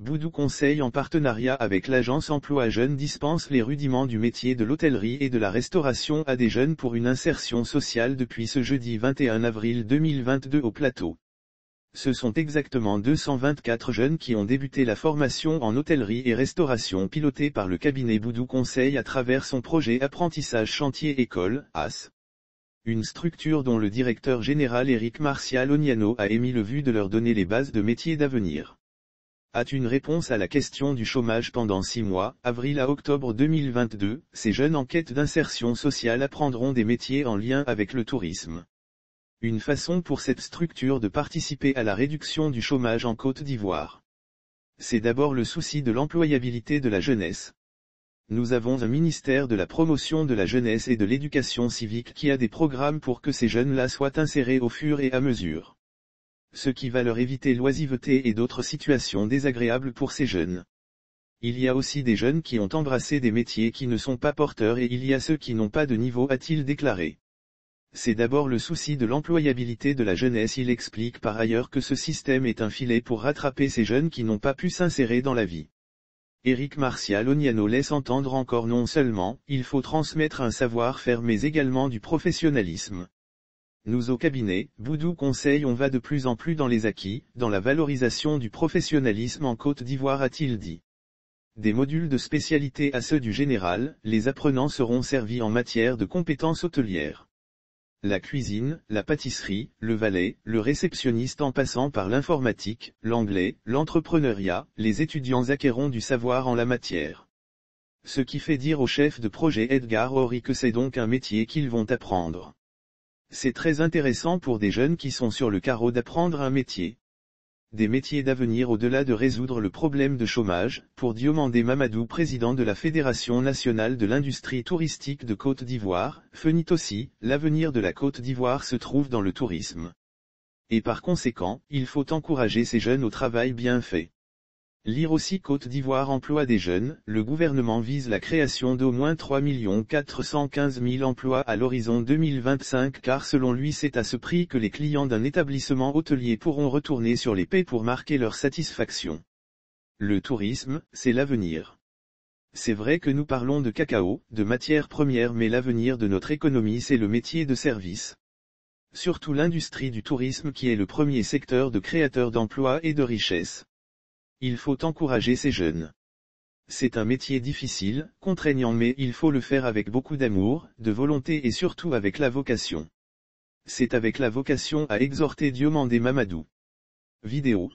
Boudou Conseil en partenariat avec l'agence Emploi Jeunes dispense les rudiments du métier de l'hôtellerie et de la restauration à des jeunes pour une insertion sociale depuis ce jeudi 21 avril 2022 au plateau. Ce sont exactement 224 jeunes qui ont débuté la formation en hôtellerie et restauration pilotée par le cabinet Boudou Conseil à travers son projet Apprentissage Chantier École, AS une structure dont le directeur général Eric Martial Ognano a émis le vue de leur donner les bases de métiers d'avenir a une réponse à la question du chômage pendant six mois, avril à octobre 2022, ces jeunes en quête d'insertion sociale apprendront des métiers en lien avec le tourisme. Une façon pour cette structure de participer à la réduction du chômage en Côte d'Ivoire. C'est d'abord le souci de l'employabilité de la jeunesse. Nous avons un ministère de la promotion de la jeunesse et de l'éducation civique qui a des programmes pour que ces jeunes-là soient insérés au fur et à mesure ce qui va leur éviter l'oisiveté et d'autres situations désagréables pour ces jeunes. Il y a aussi des jeunes qui ont embrassé des métiers qui ne sont pas porteurs et il y a ceux qui n'ont pas de niveau a-t-il déclaré. C'est d'abord le souci de l'employabilité de la jeunesse il explique par ailleurs que ce système est un filet pour rattraper ces jeunes qui n'ont pas pu s'insérer dans la vie. Éric Martial Oniano laisse entendre encore non seulement, il faut transmettre un savoir-faire mais également du professionnalisme. Nous au cabinet, Boudou Conseil on va de plus en plus dans les acquis, dans la valorisation du professionnalisme en Côte d'Ivoire a-t-il dit. Des modules de spécialité à ceux du général, les apprenants seront servis en matière de compétences hôtelières. La cuisine, la pâtisserie, le valet, le réceptionniste en passant par l'informatique, l'anglais, l'entrepreneuriat, les étudiants acquerront du savoir en la matière. Ce qui fait dire au chef de projet Edgar Horry que c'est donc un métier qu'ils vont apprendre. C'est très intéressant pour des jeunes qui sont sur le carreau d'apprendre un métier. Des métiers d'avenir au-delà de résoudre le problème de chômage, pour Diomandé Mamadou président de la Fédération nationale de l'industrie touristique de Côte d'Ivoire, fenit aussi, l'avenir de la Côte d'Ivoire se trouve dans le tourisme. Et par conséquent, il faut encourager ces jeunes au travail bien fait. Lire aussi Côte d'Ivoire emploi des jeunes, le gouvernement vise la création d'au moins 3 415 000 emplois à l'horizon 2025 car selon lui c'est à ce prix que les clients d'un établissement hôtelier pourront retourner sur les paies pour marquer leur satisfaction. Le tourisme, c'est l'avenir. C'est vrai que nous parlons de cacao, de matières premières mais l'avenir de notre économie c'est le métier de service. Surtout l'industrie du tourisme qui est le premier secteur de créateur d'emplois et de richesses. Il faut encourager ces jeunes. C'est un métier difficile, contraignant mais il faut le faire avec beaucoup d'amour, de volonté et surtout avec la vocation. C'est avec la vocation à exhorter Dieu Mandé Mamadou. Vidéo